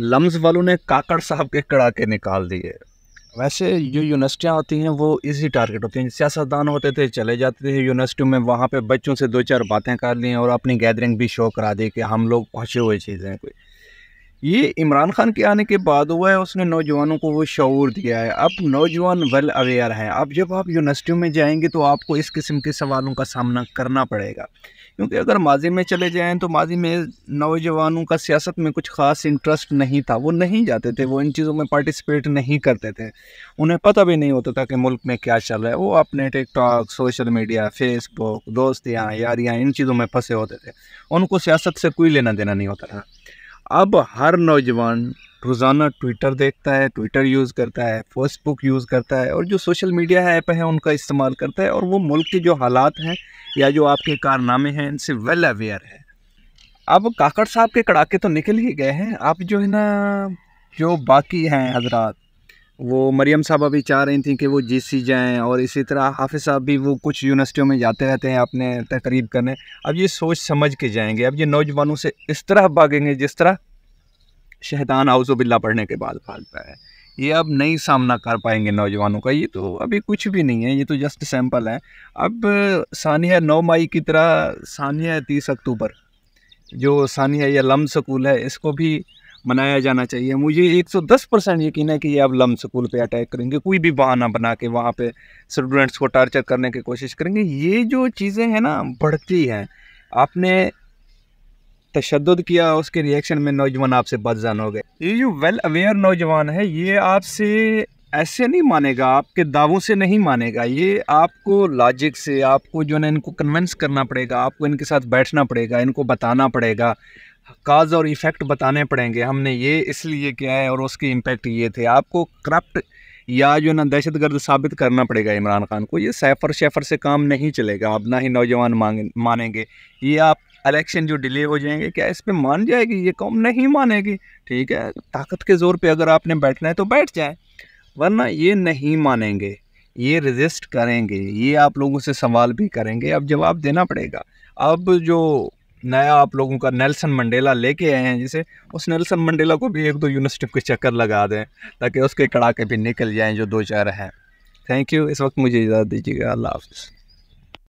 lumps वालों ने काकड़ साहब के कड़ाके निकाल दिए वैसे जो यूनिवर्सिटियाँ होती हैं वो इजी टारगेट होती हैं सियासतदान होते थे चले जाते थे यूनिवर्सिटी में वहाँ पे बच्चों से दो चार बातें कर ली और अपनी गैदरिंग भी शो करा दी कि हम लोग पहुँचे हुए चीज़ें कोई ये इमरान खान के आने के बाद हुआ है उसने नौजवानों को वो शूर दिया है अब नौजवान वेल अवेयर हैं अब जब आप यूनिवर्सिटियों में जाएंगे तो आपको इस किस्म के सवालों का सामना करना पड़ेगा क्योंकि अगर माजी में चले जाएं तो माजी में नौजवानों का सियासत में कुछ ख़ास इंटरेस्ट नहीं था वो नहीं जाते थे वो इन चीज़ों में पार्टिसिपेट नहीं करते थे उन्हें पता भी नहीं होता था कि मुल्क में क्या चल रहा है वो अपने टिकटॉक सोशल मीडिया फेसबुक दोस्तियाँ यारियाँ इन चीज़ों में फंसे होते थे उनको सियासत से कोई लेना देना नहीं होता था अब हर नौजवान रोज़ाना ट्विटर देखता है ट्विटर यूज़ करता है फेसबुक यूज़ करता है और जो सोशल मीडिया ऐप है उनका इस्तेमाल करता है और वो मुल्क के जो हालात हैं या जो आपके कारनामे हैं इनसे वेल अवेयर है अब काकड़ साहब के कड़ाके तो निकल ही गए हैं आप जो है ना जो बाकी हैं हजरात वो मरियम साहब अभी चाह रही थी कि वो जी सी जाएँ और इसी तरह हाफिज़ साहब भी वो कुछ यूनिवर्सिटियों में जाते रहते हैं अपने तकरीब करने अब ये सोच समझ के जाएंगे अब ये नौजवानों से इस तरह भागेंगे जिस तरह शहदान बिल्ला पढ़ने के बाद भागता है ये अब नहीं सामना कर पाएंगे नौजवानों का ये तो अभी कुछ भी नहीं है ये तो जस्ट सैम्पल है अब सानिया नौ मई की तरह सानिया तीस अक्टूबर जो सानिया या लम स्कूल है इसको भी मनाया जाना चाहिए मुझे 110 परसेंट यकीन है कि ये अब लम स्कूल पे अटैक करेंगे कोई भी बहाना बना के वहाँ पे स्टूडेंट्स को टार्चर करने की कोशिश करेंगे ये जो चीज़ें हैं ना बढ़ती हैं आपने तशद किया उसके रिएक्शन में नौजवान आपसे बदजन हो गए ये जो वेल अवेयर नौजवान है ये आपसे ऐसे नहीं मानेगा आपके दावों से नहीं मानेगा ये आपको लॉजिक से आपको जो है ना इनको कन्वेंस करना पड़ेगा आपको इनके साथ बैठना पड़ेगा इनको बताना पड़ेगा काज और इफ़ेक्ट बताने पड़ेंगे हमने ये इसलिए किया है और उसके इम्पैक्ट ये थे आपको करप्ट या जो ना दहशत गर्द साबित करना पड़ेगा इमरान खान को ये सैफर शेफर से काम नहीं चलेगा आप ना ही नौजवान मांगे मानेंगे ये आप इलेक्शन जो डिले हो जाएंगे क्या इस पर मान जाएगी ये कौम नहीं मानेगी ठीक है ताकत के ज़ोर पर अगर आपने बैठना है तो बैठ जाए वरना ये नहीं मानेंगे ये रजिस्ट करेंगे ये आप लोगों से सवाल भी करेंगे अब जवाब देना पड़ेगा अब जो नया आप लोगों का नेल्सन मंडेला लेके आए हैं जिसे उस नेल्सन मंडेला को भी एक दो यूनिवर्सिटी के चक्कर लगा दें ताकि उसके कड़ाके भी निकल जाएँ जो दो चार हैं थैंक यू इस वक्त मुझे इजाज़त दीजिएगा अल्लाह हाफ